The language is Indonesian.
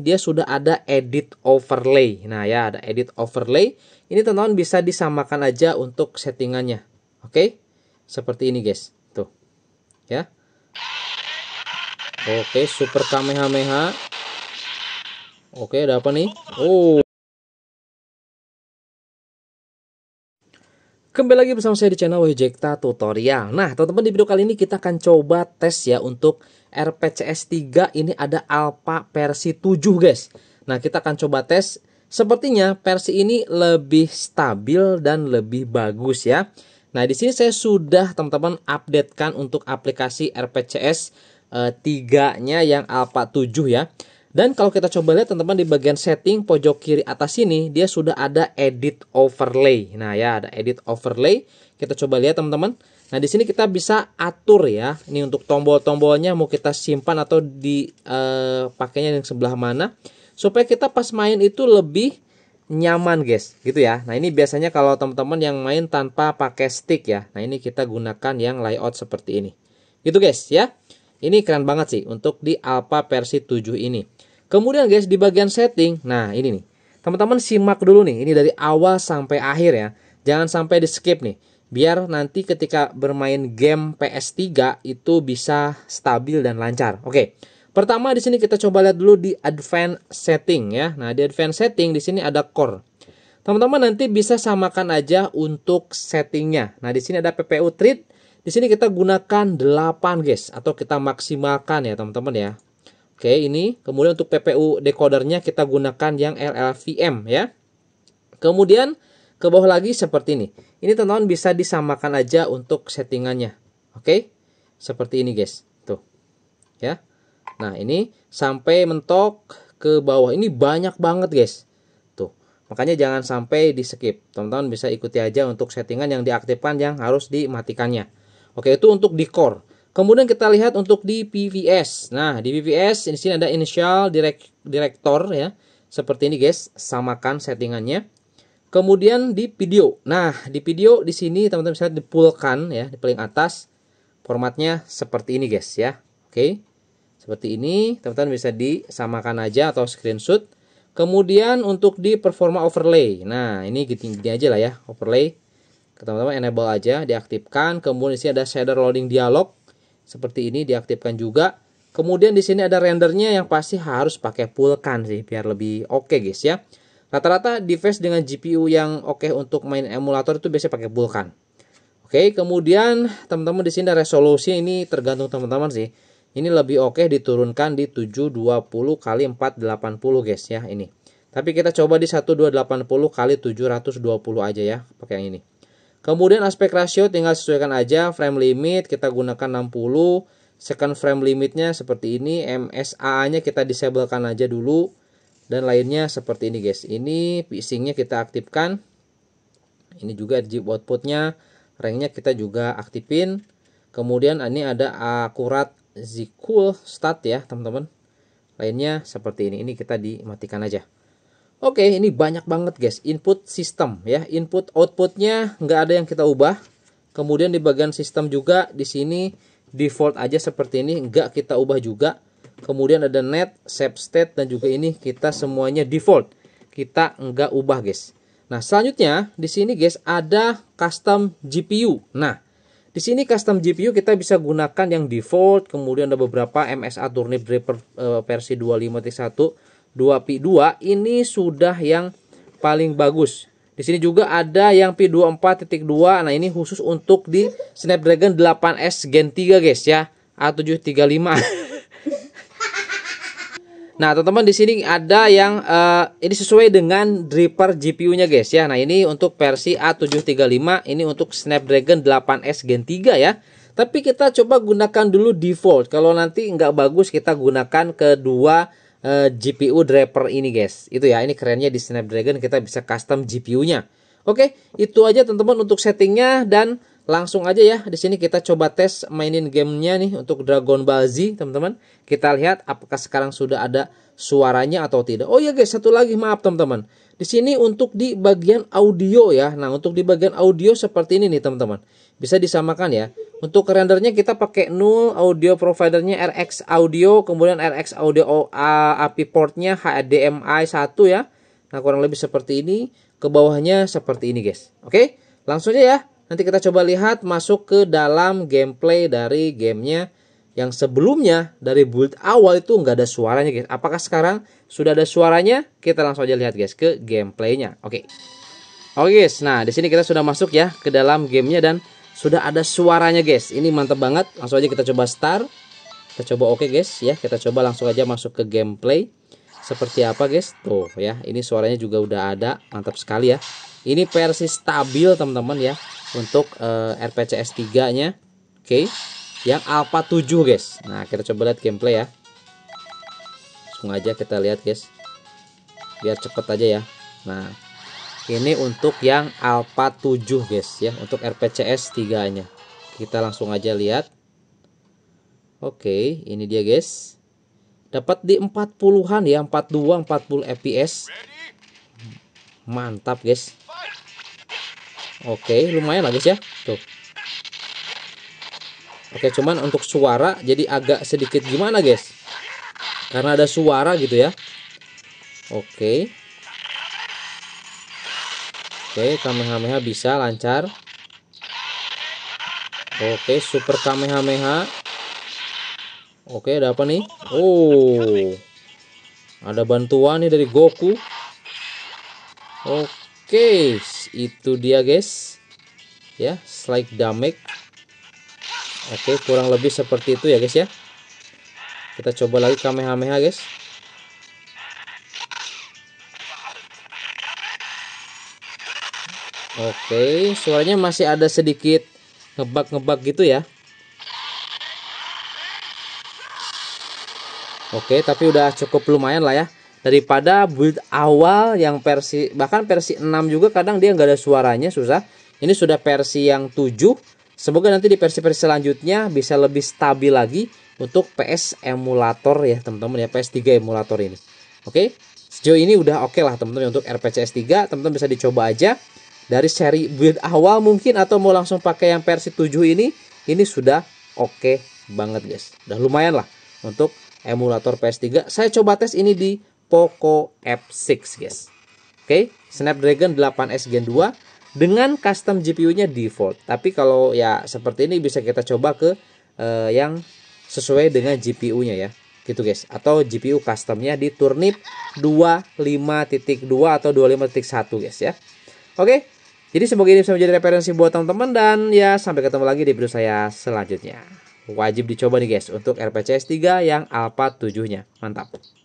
dia sudah ada edit overlay. Nah ya ada edit overlay. Ini teman-teman bisa disamakan aja untuk settingannya. Oke. Okay? Seperti ini guys. Tuh. Ya. Oke okay, super kamehameha. Oke okay, ada apa nih? Oh. Kembali lagi bersama saya di channel Wejekta Tutorial. Nah, teman-teman di video kali ini kita akan coba tes ya untuk RPCS 3 ini ada alpha versi 7, guys. Nah, kita akan coba tes. Sepertinya versi ini lebih stabil dan lebih bagus ya. Nah, di sini saya sudah teman-teman updatekan untuk aplikasi RPCS 3-nya eh, yang alpha 7 ya. Dan kalau kita coba lihat teman-teman di bagian setting pojok kiri atas ini dia sudah ada edit overlay. Nah ya ada edit overlay. Kita coba lihat teman-teman. Nah di sini kita bisa atur ya. Ini untuk tombol-tombolnya mau kita simpan atau dipakainya eh, yang sebelah mana supaya kita pas main itu lebih nyaman guys gitu ya. Nah ini biasanya kalau teman-teman yang main tanpa pakai stick ya. Nah ini kita gunakan yang layout seperti ini. Gitu guys ya. Ini keren banget sih untuk di Alpha versi 7 ini. Kemudian guys di bagian setting, nah ini nih. Teman-teman simak dulu nih, ini dari awal sampai akhir ya. Jangan sampai di skip nih. Biar nanti ketika bermain game PS3 itu bisa stabil dan lancar. Oke. Pertama di sini kita coba lihat dulu di advanced setting ya. Nah, di advanced setting di sini ada core. Teman-teman nanti bisa samakan aja untuk settingnya. Nah, di sini ada PPU treat. Di sini kita gunakan 8 guys atau kita maksimalkan ya, teman-teman ya. Oke, ini. Kemudian untuk PPU decodernya kita gunakan yang LLVM ya. Kemudian ke bawah lagi seperti ini. Ini teman-teman bisa disamakan aja untuk settingannya. Oke. Seperti ini, guys. Tuh. Ya. Nah, ini sampai mentok ke bawah. Ini banyak banget, guys. Tuh. Makanya jangan sampai di-skip. Teman-teman bisa ikuti aja untuk settingan yang diaktifkan yang harus dimatikannya. Oke, itu untuk di core. Kemudian kita lihat untuk di PVS. Nah, di PVS di sini ada initial direct, director ya. Seperti ini guys, samakan settingannya. Kemudian di video. Nah, di video di sini teman-teman bisa dipulkan ya, di paling atas. Formatnya seperti ini guys ya. Oke. Seperti ini, teman-teman bisa disamakan aja atau screenshot. Kemudian untuk di performa overlay. Nah, ini gini, gini aja lah ya, overlay. Teman-teman enable aja, diaktifkan. Kemudian di sini ada shader loading dialog seperti ini diaktifkan juga. Kemudian di sini ada rendernya yang pasti harus pakai Vulkan sih biar lebih oke okay guys ya. Rata-rata device dengan GPU yang oke okay untuk main emulator itu biasanya pakai Vulkan. Oke, okay, kemudian teman-teman di sini ada resolusi ini tergantung teman-teman sih. Ini lebih oke okay diturunkan di 720 x 480 guys ya ini. Tapi kita coba di 1280 x 720 aja ya pakai yang ini. Kemudian aspek rasio tinggal sesuaikan aja frame limit kita gunakan 60 second frame limitnya seperti ini MSA nya kita disablekan aja dulu dan lainnya seperti ini guys ini pisingnya kita aktifkan ini juga jib outputnya ranknya kita juga aktifin kemudian ini ada akurat zikul stat ya teman-teman lainnya seperti ini ini kita dimatikan aja Oke, ini banyak banget guys. Input sistem ya, input outputnya nggak ada yang kita ubah. Kemudian di bagian sistem juga di sini default aja seperti ini, nggak kita ubah juga. Kemudian ada net, save state dan juga ini kita semuanya default. Kita nggak ubah guys. Nah, selanjutnya di sini guys ada custom GPU. Nah, di sini custom GPU kita bisa gunakan yang default, kemudian ada beberapa MSA Turnip Draper eh, versi 25.1 2 P2 ini sudah yang paling bagus. Di sini juga ada yang P24.2. Nah, ini khusus untuk di Snapdragon 8S Gen 3, guys ya. A735. nah, teman-teman di sini ada yang uh, ini sesuai dengan driver GPU-nya, guys ya. Nah, ini untuk versi A735, ini untuk Snapdragon 8S Gen 3 ya. Tapi kita coba gunakan dulu default. Kalau nanti nggak bagus, kita gunakan kedua uh, eh, GPU driver ini guys. Itu ya, ini kerennya di Snapdragon kita bisa custom GPU-nya. Oke, itu aja teman-teman untuk settingnya dan langsung aja ya di sini kita coba tes mainin gamenya nih untuk Dragon Ball Z teman-teman. Kita lihat apakah sekarang sudah ada suaranya atau tidak. Oh ya guys, satu lagi maaf teman-teman. Di sini untuk di bagian audio ya. Nah, untuk di bagian audio seperti ini nih teman-teman. Bisa disamakan ya. Untuk rendernya kita pakai null, audio providernya RX Audio, kemudian RX Audio API portnya HDMI 1 ya. Nah, kurang lebih seperti ini. Ke bawahnya seperti ini guys. Oke, langsung aja ya. Nanti kita coba lihat masuk ke dalam gameplay dari gamenya yang sebelumnya dari build awal itu nggak ada suaranya guys. Apakah sekarang sudah ada suaranya? Kita langsung aja lihat guys ke gameplaynya. Oke. Okay. Oke okay guys, nah di sini kita sudah masuk ya ke dalam gamenya dan sudah ada suaranya guys. Ini mantap banget. Langsung aja kita coba start. Kita coba oke okay guys ya. Kita coba langsung aja masuk ke gameplay. Seperti apa guys? Tuh ya, ini suaranya juga udah ada. Mantap sekali ya. Ini versi stabil teman-teman ya untuk uh, eh, RPCS 3-nya. Oke. Okay yang Alpha 7 guys nah kita coba lihat gameplay ya langsung aja kita lihat guys biar cepet aja ya nah ini untuk yang Alpha 7 guys ya untuk RPCS 3 nya kita langsung aja lihat oke ini dia guys dapat di 40an ya 42 40 fps mantap guys oke lumayan lah guys ya tuh Oke, cuman untuk suara jadi agak sedikit gimana, guys? Karena ada suara gitu ya. Oke. Oke, Kamehameha bisa lancar. Oke, Super Kamehameha. Oke, ada apa nih? Oh. Ada bantuan nih dari Goku. Oke, itu dia, guys. Ya, slide damage Oke, kurang lebih seperti itu ya guys ya. Kita coba lagi kamehameha guys. Oke, suaranya masih ada sedikit ngebak-ngebak gitu ya. Oke, tapi udah cukup lumayan lah ya. Daripada build awal yang versi bahkan versi 6 juga kadang dia nggak ada suaranya susah. Ini sudah versi yang 7 Semoga nanti di versi-versi selanjutnya bisa lebih stabil lagi untuk PS emulator ya teman-teman ya PS3 emulator ini. Oke, sejauh ini udah oke okay lah teman-teman untuk RPCS 3, teman-teman bisa dicoba aja dari seri build awal mungkin atau mau langsung pakai yang versi 7 ini, ini sudah oke okay banget guys. Udah lumayan lah untuk emulator PS3. Saya coba tes ini di Poco F6 guys. Oke, Snapdragon 8S Gen 2 dengan custom GPU-nya default. Tapi kalau ya seperti ini bisa kita coba ke uh, yang sesuai dengan GPU-nya ya. Gitu guys. Atau GPU custom-nya di Turnip 25.2 atau 25.1 guys ya. Oke. Jadi semoga ini bisa menjadi referensi buat teman-teman dan ya sampai ketemu lagi di video saya selanjutnya. Wajib dicoba nih guys untuk RPCS 3 yang Alpha 7-nya. Mantap.